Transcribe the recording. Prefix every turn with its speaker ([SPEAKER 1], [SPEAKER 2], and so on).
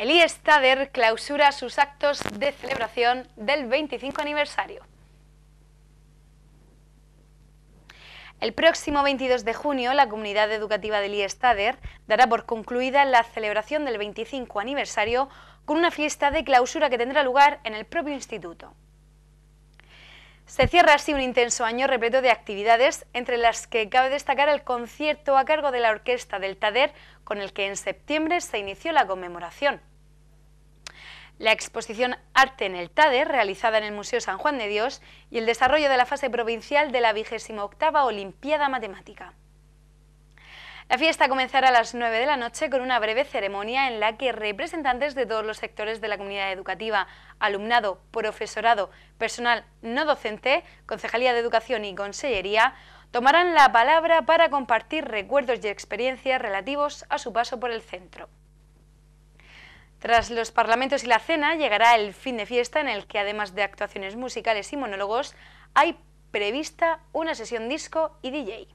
[SPEAKER 1] El IESTADER clausura sus actos de celebración del 25 aniversario. El próximo 22 de junio, la comunidad educativa del IESTADER dará por concluida la celebración del 25 aniversario con una fiesta de clausura que tendrá lugar en el propio instituto. Se cierra así un intenso año repleto de actividades, entre las que cabe destacar el concierto a cargo de la orquesta del TADER, con el que en septiembre se inició la conmemoración la exposición Arte en el TADE, realizada en el Museo San Juan de Dios, y el desarrollo de la fase provincial de la 28 Olimpiada Matemática. La fiesta comenzará a las 9 de la noche con una breve ceremonia en la que representantes de todos los sectores de la comunidad educativa, alumnado, profesorado, personal no docente, Concejalía de Educación y Consellería, tomarán la palabra para compartir recuerdos y experiencias relativos a su paso por el centro. Tras los parlamentos y la cena llegará el fin de fiesta en el que además de actuaciones musicales y monólogos hay prevista una sesión disco y DJ.